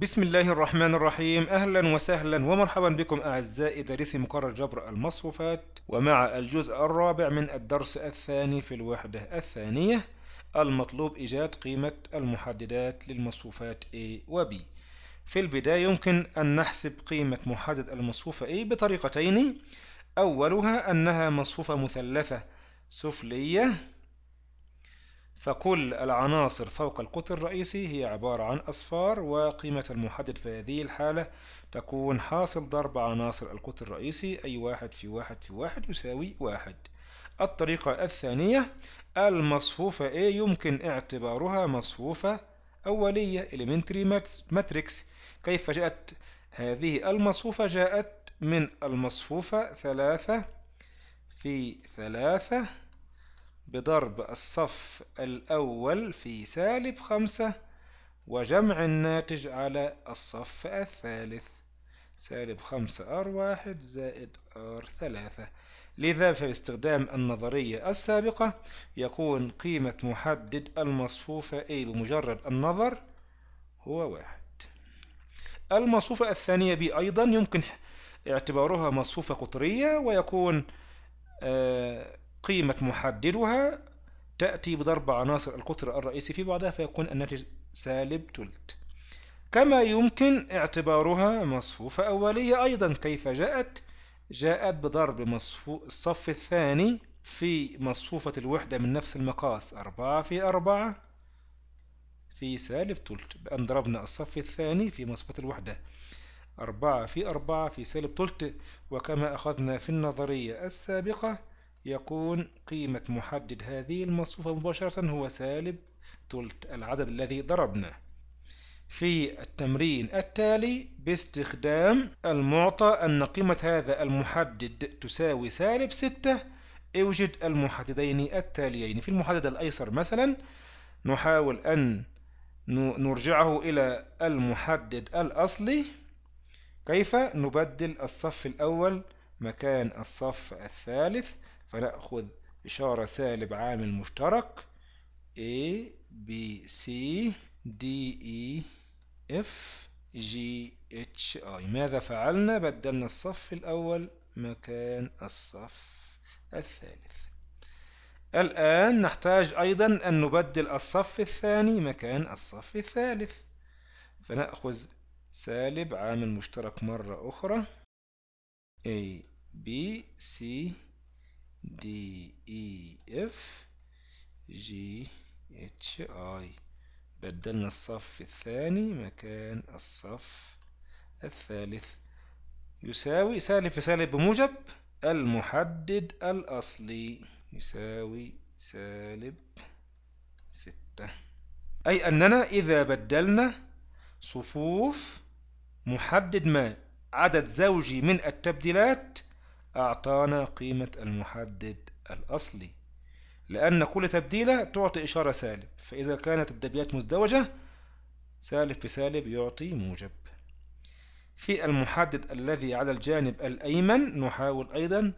بسم الله الرحمن الرحيم أهلا وسهلا ومرحبا بكم أعزائي دارسي مقرر جبر المصفوفات ومع الجزء الرابع من الدرس الثاني في الوحدة الثانية المطلوب إيجاد قيمة المحددات للمصفوفات A و B في البداية يمكن أن نحسب قيمة محدد المصفوفة A بطريقتين أولها أنها مصفوفة مثلثة سفلية فكل العناصر فوق القطر الرئيسي هي عبارة عن أصفار وقيمة المحدد في هذه الحالة تكون حاصل ضرب عناصر القطر الرئيسي أي واحد في واحد في واحد يساوي واحد الطريقة الثانية المصفوفة A يمكن اعتبارها مصفوفة أولية elementary matrix كيف جاءت هذه المصفوفة جاءت من المصفوفة ثلاثة في ثلاثة بضرب الصف الأول في سالب خمسة وجمع الناتج على الصف الثالث سالب خمسة ار واحد زائد ار ثلاثة لذا فباستخدام النظرية السابقة يكون قيمة محدد المصفوفة A بمجرد النظر هو واحد المصفوفة الثانية B أيضا يمكن اعتبارها مصفوفة قطرية ويكون آه قيمة محددها تأتي بضرب عناصر القطر الرئيسي في بعضها فيكون الناتج سالب تلت كما يمكن اعتبارها مصفوفة أولية أيضا كيف جاءت جاءت بضرب مصفو الصف الثاني في مصفوفة الوحدة من نفس المقاس أربعة في أربعة في سالب تلت بأن ضربنا الصف الثاني في مصفوفة الوحدة أربعة في أربعة في سالب تلت وكما أخذنا في النظرية السابقة يكون قيمة محدد هذه المصفوفة مباشرة هو سالب تلت العدد الذي ضربناه في التمرين التالي باستخدام المعطى أن قيمة هذا المحدد تساوي سالب ستة اوجد المحددين التاليين في المحدد الأيسر مثلا نحاول أن نرجعه إلى المحدد الأصلي كيف نبدل الصف الأول مكان الصف الثالث فنأخذ إشارة سالب عامل مشترك A B C D E F G H I ماذا فعلنا؟ بدلنا الصف الأول مكان الصف الثالث الآن نحتاج أيضا أن نبدل الصف الثاني مكان الصف الثالث فنأخذ سالب عامل مشترك مرة أخرى A B C D E F G H I بدلنا الصف الثاني مكان الصف الثالث يساوي سالب في سالب بموجب المحدد الأصلي يساوي سالب ستة أي أننا إذا بدلنا صفوف محدد ما عدد زوجي من التبديلات أعطانا قيمة المحدد الأصلي لأن كل تبديلة تعطي إشارة سالب فإذا كانت الدبيات مزدوجة سالب في سالب يعطي موجب في المحدد الذي على الجانب الأيمن نحاول أيضا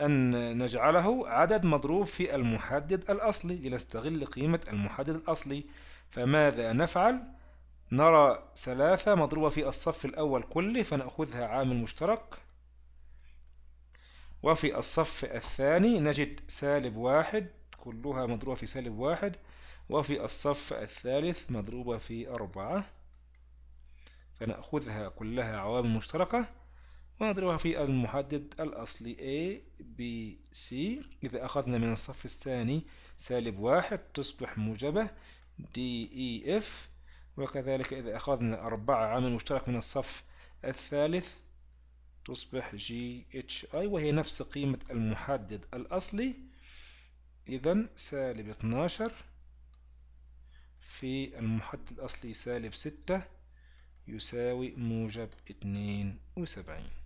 أن نجعله عدد مضروب في المحدد الأصلي لنستغل قيمة المحدد الأصلي فماذا نفعل؟ نرى ثلاثة مضروبة في الصف الأول كله فنأخذها عامل مشترك وفي الصف الثاني نجد سالب واحد كلها مضروبة في سالب واحد وفي الصف الثالث مضروبة في أربعة فنأخذها كلها عوامل مشتركة ونضربها في المحدد الأصلي A B C إذا أخذنا من الصف الثاني سالب واحد تصبح موجبة D E F وكذلك إذا أخذنا أربعة عامل مشترك من الصف الثالث تصبح جي اتش اي وهي نفس قيمة المحدد الأصلي إذا سالب اتناشر في المحدد الأصلي سالب ستة يساوي موجب اتنين وسبعين